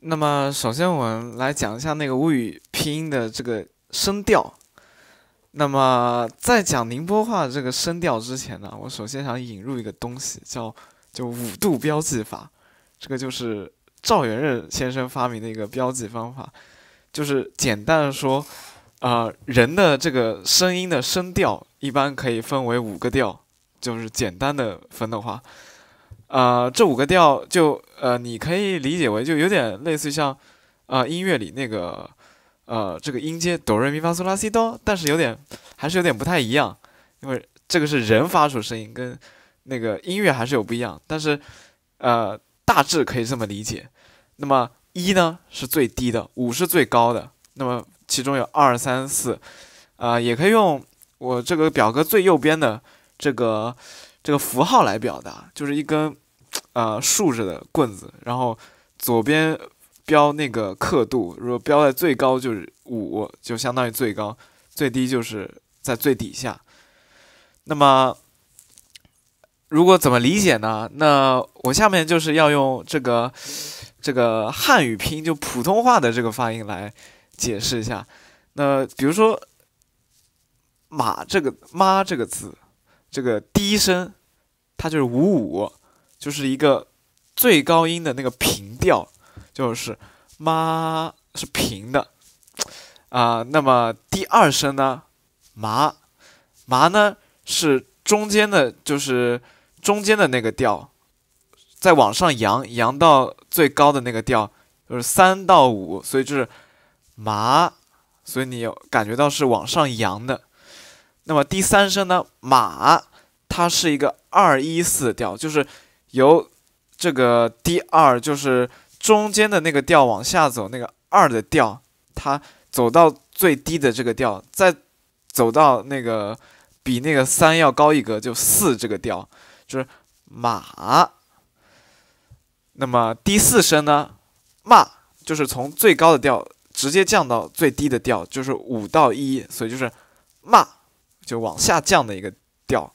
那么，首先我们来讲一下那个吴语拼音的这个声调。那么，在讲宁波话这个声调之前呢，我首先想引入一个东西，叫就五度标记法。这个就是赵元任先生发明的一个标记方法。就是简单的说，呃，人的这个声音的声调一般可以分为五个调。就是简单的分的话。呃，这五个调就呃，你可以理解为就有点类似于像，呃，音乐里那个呃，这个音阶哆瑞咪发嗦拉西哆，但是有点还是有点不太一样，因为这个是人发出声音，跟那个音乐还是有不一样，但是呃，大致可以这么理解。那么一呢是最低的，五是最高的，那么其中有二三四，啊，也可以用我这个表格最右边的这个这个符号来表达，就是一根。呃，竖着的棍子，然后左边标那个刻度，如果标在最高就是五，就相当于最高；最低就是在最底下。那么，如果怎么理解呢？那我下面就是要用这个这个汉语拼音，就普通话的这个发音来解释一下。那比如说“马”这个“妈”这个字，这个第一声，它就是五五。就是一个最高音的那个平调，就是“妈”是平的啊。那么第二声呢，“麻”，“麻”呢是中间的，就是中间的那个调，再往上扬，扬到最高的那个调，就是三到五，所以就是“麻”，所以你有感觉到是往上扬的。那么第三声呢，“马”，它是一个二一四调，就是。由这个第二，就是中间的那个调往下走，那个二的调，它走到最低的这个调，再走到那个比那个三要高一格，就四这个调，就是马。那么第四声呢，骂，就是从最高的调直接降到最低的调，就是五到一，所以就是骂，就往下降的一个调。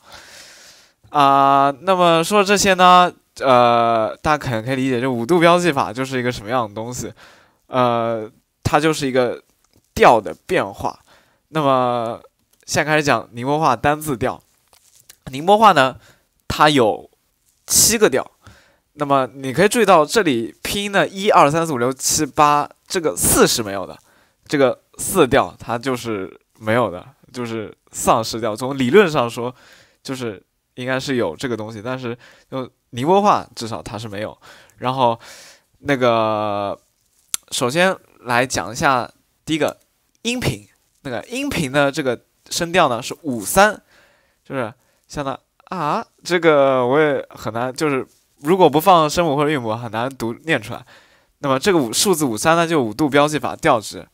啊，那么说这些呢，呃，大家可能可以理解，就五度标记法就是一个什么样的东西，呃，它就是一个调的变化。那么现在开始讲宁波话单字调。宁波话呢，它有七个调。那么你可以注意到这里拼的一二三四五六七八，这个四是没有的，这个四调它就是没有的，就是丧失掉。从理论上说，就是。应该是有这个东西，但是就宁波话，至少它是没有。然后，那个首先来讲一下第一个音频，那个音频的这个声调呢是五三，就是相当啊，这个我也很难，就是如果不放声母或者韵母，很难读念出来。那么这个五数字五三呢，就五度标记法调值，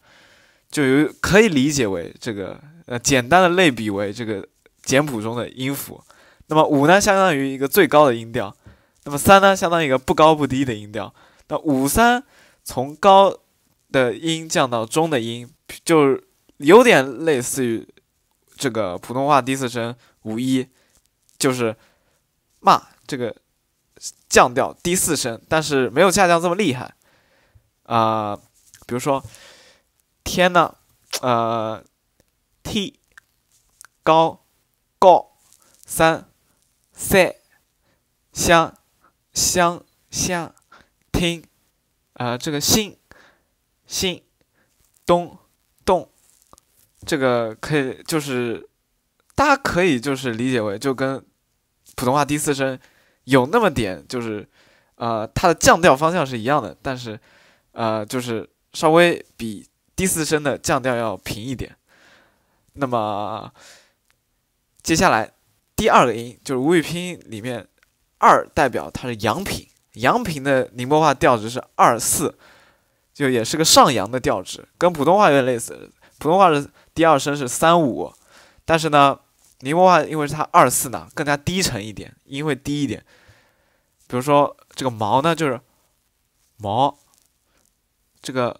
就有可以理解为这个呃简单的类比为这个简谱中的音符。那么五呢，相当于一个最高的音调；那么三呢，相当于一个不高不低的音调。那五三从高的音降到中的音，就有点类似于这个普通话第四声五一，就是骂这个降调第四声，但是没有下降这么厉害啊。比如说天呢，呃，t 高高三。三，香香，听，呃，这个信，信，咚，咚，这个可以就是，大家可以就是理解为就跟普通话第四声有那么点就是，呃，它的降调方向是一样的，但是，呃，就是稍微比第四声的降调要平一点。那么，接下来。第二个音就是吴语拼音里面，二代表它是阳平，阳平的宁波话调值是二四，就也是个上扬的调值，跟普通话有点类似。普通话是第二声是三五，但是呢，宁波话因为是它二四呢，更加低沉一点，音会低一点。比如说这个毛呢就是毛，这个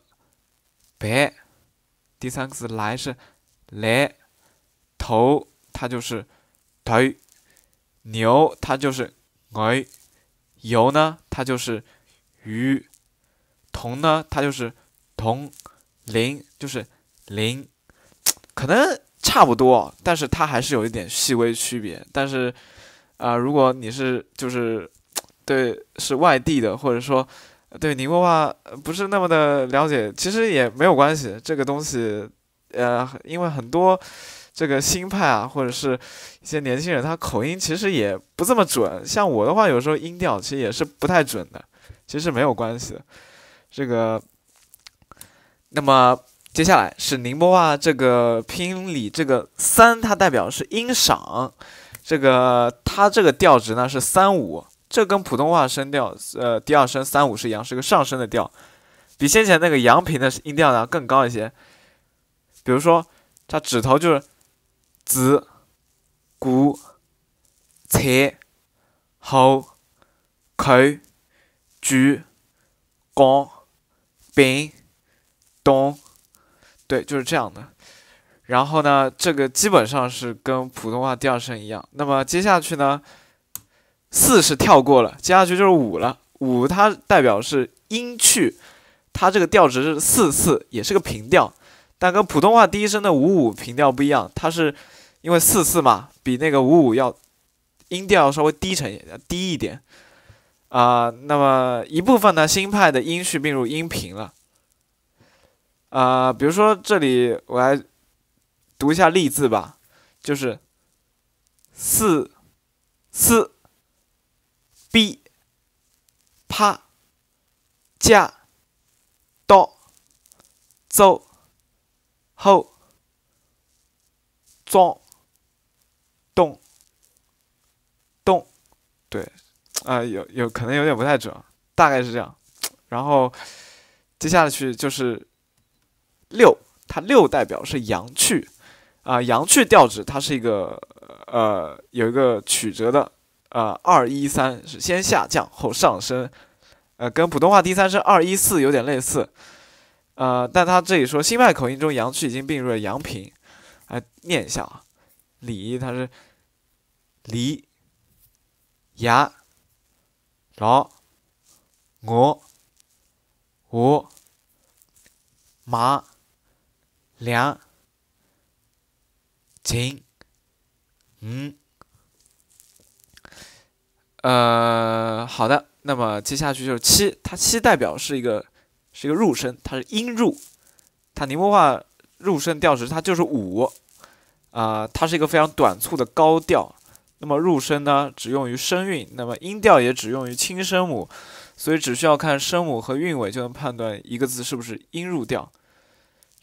白，第三个字来是来，头它就是。哎，牛它就是“哎”，油呢它就是“鱼”，铜呢它就是“铜”，磷就是“磷”，可能差不多，但是它还是有一点细微区别。但是，啊，如果你是就是对是外地的，或者说对宁波话不是那么的了解，其实也没有关系。这个东西，呃，因为很多。这个新派啊，或者是一些年轻人，他口音其实也不这么准。像我的话，有时候音调其实也是不太准的。其实没有关系。的。这个，那么接下来是宁波话这个拼音里这个三，它代表是音赏。这个它这个调值呢是三五，这跟普通话声调呃第二声三五是一样，是个上升的调，比先前那个阳平的音调呢更高一些。比如说，它指头就是。子、古、菜、后、口、句、工、兵、东，对，就是这样的。然后呢，这个基本上是跟普通话第二声一样。那么接下去呢，四是跳过了，接下去就是五了。五它代表是音去，它这个调值是四四，也是个平调，但跟普通话第一声的五五平调不一样，它是。因为四四嘛，比那个五五要音调稍微低沉一点，低一点啊。那么一部分呢，新派的音序并入音频了啊。比如说这里，我来读一下例字吧，就是四四 b p 架哆奏后装。对，啊，有有可能有点不太准，大概是这样。然后接下去就是六，它六代表是阳去，啊，阳去调指它是一个呃有一个曲折的，呃，二一三是先下降后上升，呃，跟普通话第三声二一四有点类似，呃，但他这里说新外口音中阳去已经并入了阳平，哎，念一下啊，李它是离。牙，老、我、我、马、两、七、嗯。呃，好的，那么接下去就是七，它七代表是一个是一个入声，它是音入，它宁波话入声调式，它就是五，啊，它是一个非常短促的高调。那么入声呢，只用于声韵；那么音调也只用于轻声母，所以只需要看声母和韵尾就能判断一个字是不是音入调。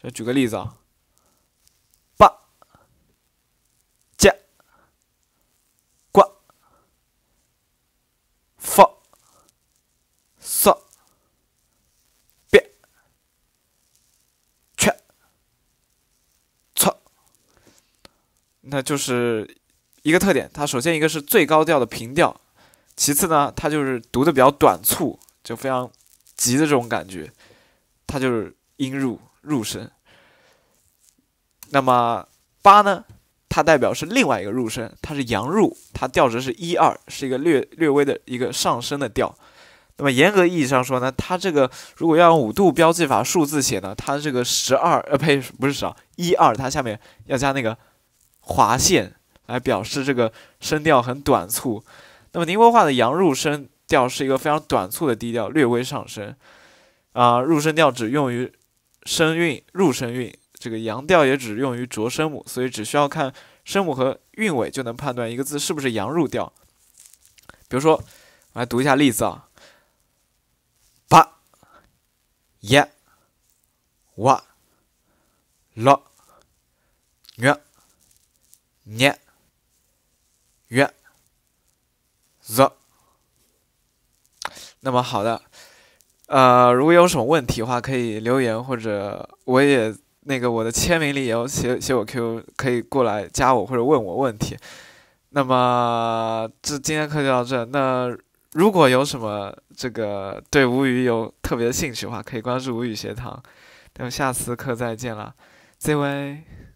就举个例子啊，八、夹、瓜、发、说、别、缺、错，那就是。一个特点，它首先一个是最高调的平调，其次呢，它就是读的比较短促，就非常急的这种感觉，它就是阴入入声。那么八呢，它代表是另外一个入声，它是阳入，它调值是一二，是一个略略微的一个上升的调。那么严格意义上说呢，它这个如果要用五度标记法数字写呢，它这个十二呃呸不是十二一二，它下面要加那个划线。来表示这个声调很短促，那么宁波话的阳入声调是一个非常短促的低调，略微上升。啊，入声调只用于声韵入声韵，这个阳调也只用于浊声母，所以只需要看声母和韵尾就能判断一个字是不是阳入调。比如说，我来读一下例子啊，八、一、五、六、月、e 约，the，那么好的，呃，如果有什么问题的话，可以留言或者我也那个我的签名里也有写写我 q 可以过来加我或者问我问题。那么这今天课就到这，那如果有什么这个对吴语有特别兴趣的话，可以关注吴语学堂。那么下次课再见了再 y